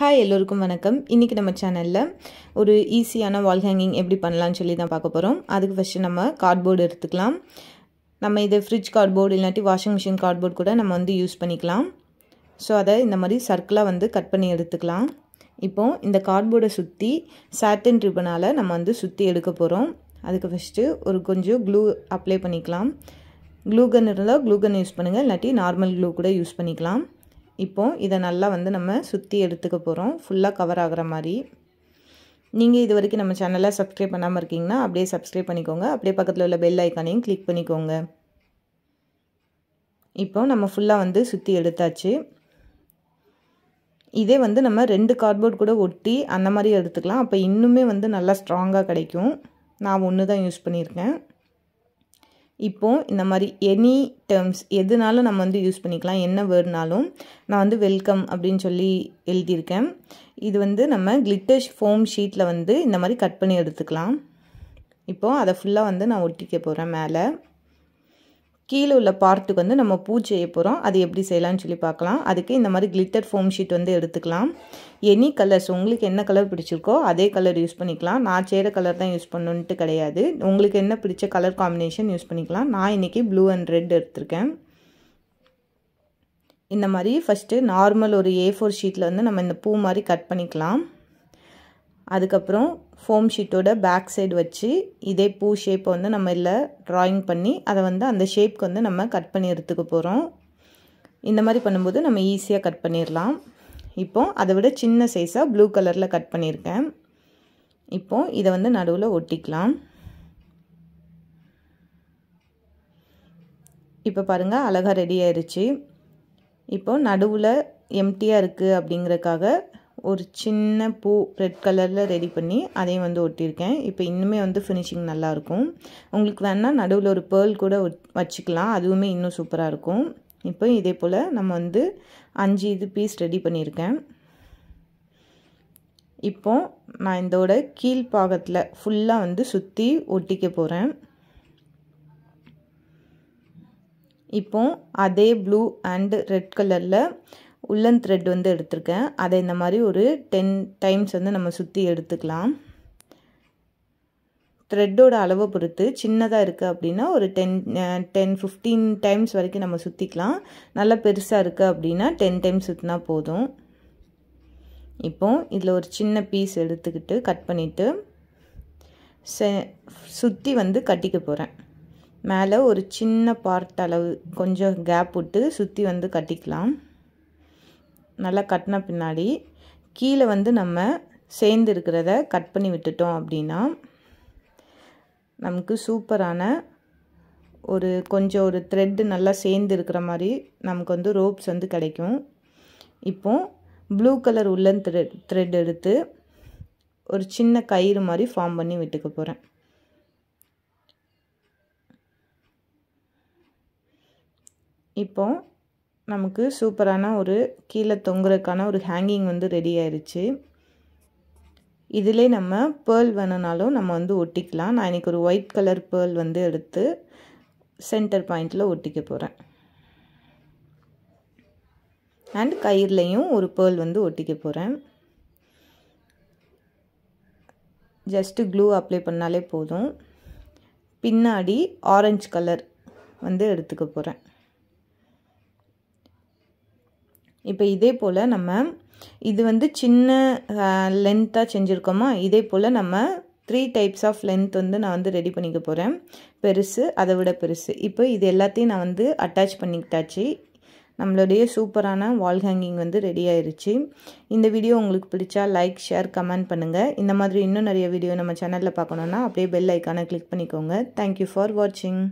hi எல்லோருக்கும் வணக்கம் இன்றைக்கி நம்ம சேனலில் ஒரு ஈஸியான வால் ஹேங்கிங் எப்படி பண்ணலான்னு சொல்லி தான் பார்க்க போகிறோம் அதுக்கு ஃபஸ்ட்டு நம்ம கார்ட்போர்டு எடுத்துக்கலாம் நம்ம இது ஃப்ரிட்ஜ் கார்ட்போர்டு இல்லாட்டி வாஷிங் மிஷின் கார்ட்போர்டு கூட நம்ம வந்து யூஸ் பண்ணிக்கலாம் ஸோ அதை இந்த மாதிரி சர்க்கிளாக வந்து கட் பண்ணி எடுத்துக்கலாம் இப்போது இந்த கார்ட்போர்டை சுற்றி சாட்டன் ரிப்பனால் நம்ம வந்து சுற்றி எடுக்க போகிறோம் அதுக்கு ஃபஸ்ட்டு ஒரு கொஞ்சம் க்ளூ அப்ளை பண்ணிக்கலாம் க்ளூகன் இருந்தால் க்ளூகன் யூஸ் பண்ணுங்கள் இல்லாட்டி நார்மல் க்ளூ கூட யூஸ் பண்ணிக்கலாம் இப்போது இதை நல்லா வந்து நம்ம சுற்றி எடுத்துக்க போகிறோம் ஃபுல்லாக கவர் ஆகிற மாதிரி நீங்கள் இது வரைக்கும் நம்ம சேனலை சப்ஸ்கிரைப் பண்ணாமல் இருக்கீங்கன்னா அப்படியே சப்ஸ்கிரைப் பண்ணிக்கோங்க அப்படியே பக்கத்தில் உள்ள பெல் ஐக்கானையும் கிளிக் பண்ணிக்கோங்க இப்போது நம்ம ஃபுல்லாக வந்து சுற்றி எடுத்தாச்சு இதே வந்து நம்ம ரெண்டு கார்ட்போர்ட் கூட ஒட்டி அந்த மாதிரி எடுத்துக்கலாம் அப்போ இன்னுமே வந்து நல்லா ஸ்ட்ராங்காக கிடைக்கும் நான் ஒன்று தான் யூஸ் பண்ணியிருக்கேன் இப்போது இந்த மாதிரி எனி டேர்ம்ஸ் எதுனாலும் நம்ம வந்து யூஸ் பண்ணிக்கலாம் என்ன வேர்னாலும் நான் வந்து வெல்கம் அப்படின்னு சொல்லி எழுதியிருக்கேன் இது வந்து நம்ம கிளிட்டர்ஸ் ஃபோம் ஷீட்டில் வந்து இந்த மாதிரி கட் பண்ணி எடுத்துக்கலாம் இப்போது அதை ஃபுல்லாக வந்து நான் ஒட்டிக்க போகிறேன் மேலே கீழே உள்ள பார்ட்டுக்கு வந்து நம்ம பூ செய்ய போகிறோம் அது எப்படி செய்யலாம்னு சொல்லி பார்க்கலாம் அதுக்கு இந்த மாதிரி கிளிட்டர் ஃபோம் ஷீட் வந்து எடுத்துக்கலாம் எனி கலர்ஸ் உங்களுக்கு என்ன கலர் பிடிச்சிருக்கோ அதே கலர் யூஸ் பண்ணிக்கலாம் நான் செய்கிற கலர் தான் யூஸ் பண்ணணுன்ட்டு கிடையாது உங்களுக்கு என்ன பிடிச்ச கலர் காம்பினேஷன் யூஸ் பண்ணிக்கலாம் நான் இன்றைக்கி ப்ளூ அண்ட் ரெட் எடுத்திருக்கேன் இந்த மாதிரி ஃபஸ்ட்டு நார்மல் ஒரு ஏ ஃபோர் ஷீட்டில் வந்து நம்ம இந்த பூ மாதிரி கட் பண்ணிக்கலாம் அதுக்கப்புறம் ஃபோம் ஷீட்டோட பேக் சைடு வச்சு இதே பூ ஷேப்பை வந்து நம்ம இல்லை ட்ராயிங் பண்ணி அதை வந்து அந்த ஷேப்க்கு வந்து நம்ம கட் பண்ணி எடுத்துக்க போகிறோம் இந்த மாதிரி பண்ணும்போது நம்ம ஈஸியாக கட் பண்ணிடலாம் இப்போது அதை விட சின்ன சைஸாக ப்ளூ கலரில் கட் பண்ணியிருக்கேன் இப்போது இதை வந்து நடுவில் ஒட்டிக்கலாம் இப்போ பாருங்கள் அழகாக ரெடி ஆயிடுச்சு இப்போது நடுவில் எம்டியாக இருக்குது அப்படிங்கிறக்காக ஒரு சின்ன பூ ரெட் கலரில் ரெடி பண்ணி அதையும் வந்து ஒட்டியிருக்கேன் இப்போ இன்னுமே வந்து ஃபினிஷிங் நல்லாயிருக்கும் உங்களுக்கு வேணால் நடுவில் ஒரு பேர்ல் கூட வச்சுக்கலாம் அதுவுமே இன்னும் சூப்பராக இருக்கும் இப்போ இதே போல் நம்ம வந்து அஞ்சு இது பீஸ் ரெடி பண்ணியிருக்கேன் இப்போ நான் இதோட கீழ்பாகத்தில் ஃபுல்லாக வந்து சுற்றி ஒட்டிக்க போகிறேன் இப்போ அதே ப்ளூ அண்டு ரெட் கலரில் உள்ளன் த்ரெட் வந்து எடுத்திருக்கேன் அதை இந்த மாதிரி ஒரு டென் டைம்ஸ் வந்து நம்ம சுற்றி எடுத்துக்கலாம் த்ரெட்டோட அளவை பொறுத்து சின்னதாக இருக்குது அப்படின்னா ஒரு டென் டென் ஃபிஃப்டீன் டைம்ஸ் வரைக்கும் நம்ம சுற்றிக்கலாம் நல்லா பெருசாக இருக்குது அப்படின்னா டென் டைம்ஸ் சுற்றினா போதும் இப்போது இதில் ஒரு சின்ன பீஸ் எடுத்துக்கிட்டு கட் பண்ணிவிட்டு செ சுற்றி வந்து கட்டிக்க போகிறேன் மேலே ஒரு சின்ன பார்ட் அளவு கொஞ்சம் கேப் விட்டு சுற்றி வந்து கட்டிக்கலாம் நல்லா கட்டின பின்னாடி கீழே வந்து நம்ம சேர்ந்து இருக்கிறத கட் பண்ணி விட்டுட்டோம் அப்படின்னா நமக்கு சூப்பரான ஒரு கொஞ்சம் ஒரு த்ரெட்டு நல்லா சேர்ந்து இருக்கிற மாதிரி நமக்கு வந்து ரோப்ஸ் வந்து கிடைக்கும் இப்போது ப்ளூ கலர் உள்ளன் த்ரெட் த்ரெட் எடுத்து ஒரு சின்ன கயிறு மாதிரி ஃபார்ம் பண்ணி விட்டுக்க போகிறேன் இப்போது நமக்கு சூப்பரான ஒரு கீழே தொங்குறதுக்கான ஒரு ஹேங்கிங் வந்து ரெடி ஆயிடுச்சு இதிலே நம்ம பேர்ல் வேணுனாலும் நம்ம வந்து ஒட்டிக்கலாம் நான் இன்றைக்கி ஒரு ஒயிட் கலர் பேர்ல் வந்து எடுத்து சென்டர் பாயிண்டில் ஒட்டிக்க போகிறேன் அண்ட் கயிறுலையும் ஒரு பேர்ல் வந்து ஒட்டிக்க போகிறேன் ஜஸ்ட்டு க்ளூ அப்ளை பண்ணாலே போதும் பின்னாடி ஆரஞ்சு கலர் வந்து எடுத்துக்க போகிறேன் இப்போ இதே போல் நம்ம இது வந்து சின்ன லென்த்தாக செஞ்சுருக்கோமா இதே போல் நம்ம த்ரீ டைப்ஸ் ஆஃப் லென்த் வந்து நான் வந்து ரெடி பண்ணிக்க போகிறேன் பெருசு அதை விட பெருசு இப்போ இது எல்லாத்தையும் நான் வந்து அட்டாச் பண்ணிக்கிட்டாச்சு நம்மளுடைய சூப்பரான வால் ஹேங்கிங் வந்து ரெடி ஆயிடுச்சு இந்த வீடியோ உங்களுக்கு பிடிச்சா லைக் ஷேர் கமெண்ட் பண்ணுங்கள் இந்த மாதிரி இன்னும் நிறைய வீடியோ நம்ம சேனலில் பார்க்கணுன்னா அப்படியே பெல் ஐக்கானை கிளிக் பண்ணிக்கோங்க தேங்க்யூ ஃபார் வாட்சிங்